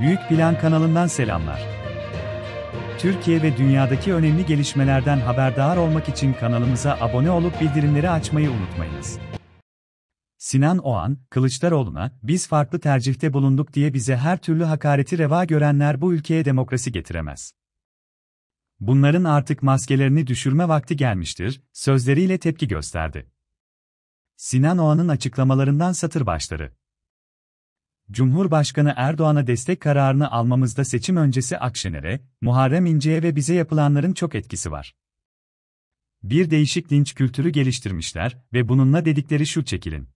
Büyük Plan kanalından selamlar. Türkiye ve dünyadaki önemli gelişmelerden haberdar olmak için kanalımıza abone olup bildirimleri açmayı unutmayınız. Sinan Oğan, Kılıçdaroğlu'na, biz farklı tercihte bulunduk diye bize her türlü hakareti reva görenler bu ülkeye demokrasi getiremez. Bunların artık maskelerini düşürme vakti gelmiştir, sözleriyle tepki gösterdi. Sinan Oğan'ın açıklamalarından satır başları. Cumhurbaşkanı Erdoğan'a destek kararını almamızda seçim öncesi Akşener'e, Muharrem İnce'ye ve bize yapılanların çok etkisi var. Bir değişik linç kültürü geliştirmişler ve bununla dedikleri şu çekilin.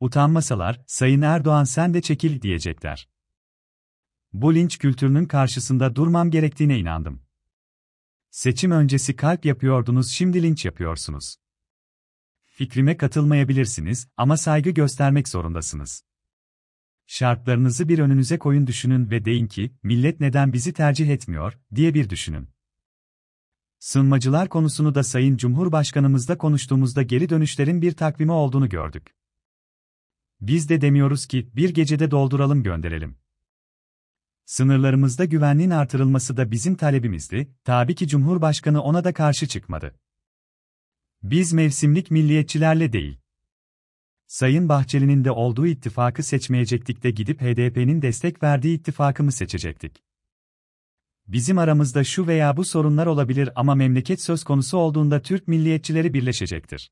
Utanmasalar, Sayın Erdoğan sen de çekil diyecekler. Bu linç kültürünün karşısında durmam gerektiğine inandım. Seçim öncesi kalp yapıyordunuz şimdi linç yapıyorsunuz. Fikrime katılmayabilirsiniz ama saygı göstermek zorundasınız. Şartlarınızı bir önünüze koyun düşünün ve deyin ki, millet neden bizi tercih etmiyor, diye bir düşünün. Sınmacılar konusunu da Sayın Cumhurbaşkanımızla konuştuğumuzda geri dönüşlerin bir takvimi olduğunu gördük. Biz de demiyoruz ki, bir gecede dolduralım gönderelim. Sınırlarımızda güvenliğin artırılması da bizim talebimizdi, tabi ki Cumhurbaşkanı ona da karşı çıkmadı. Biz mevsimlik milliyetçilerle değil, Sayın Bahçeli'nin de olduğu ittifakı seçmeyecektik de gidip HDP'nin destek verdiği ittifakı mı seçecektik? Bizim aramızda şu veya bu sorunlar olabilir ama memleket söz konusu olduğunda Türk milliyetçileri birleşecektir.